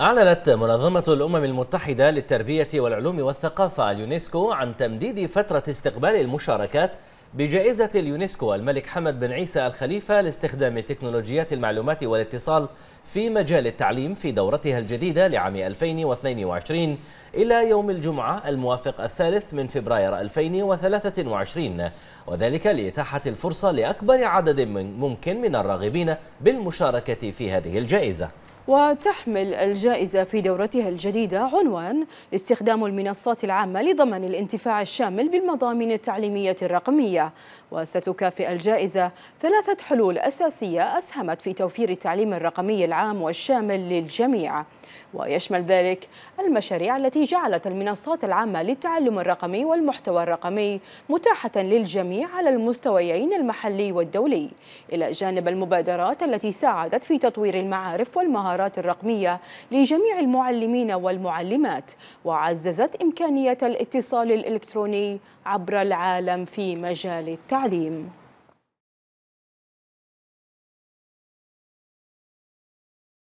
أعلنت منظمة الأمم المتحدة للتربية والعلوم والثقافة اليونسكو عن تمديد فترة استقبال المشاركات بجائزة اليونسكو الملك حمد بن عيسى الخليفة لاستخدام تكنولوجيات المعلومات والاتصال في مجال التعليم في دورتها الجديدة لعام 2022 إلى يوم الجمعة الموافق الثالث من فبراير 2023 وذلك لإتاحة الفرصة لأكبر عدد ممكن من الراغبين بالمشاركة في هذه الجائزة وتحمل الجائزة في دورتها الجديدة عنوان استخدام المنصات العامة لضمان الانتفاع الشامل بالمضامين التعليمية الرقمية وستكافئ الجائزة ثلاثة حلول أساسية أسهمت في توفير التعليم الرقمي العام والشامل للجميع ويشمل ذلك المشاريع التي جعلت المنصات العامة للتعلم الرقمي والمحتوى الرقمي متاحة للجميع على المستويين المحلي والدولي إلى جانب المبادرات التي ساعدت في تطوير المعارف والمهارات الرقمية لجميع المعلمين والمعلمات وعززت إمكانية الاتصال الإلكتروني عبر العالم في مجال التعليم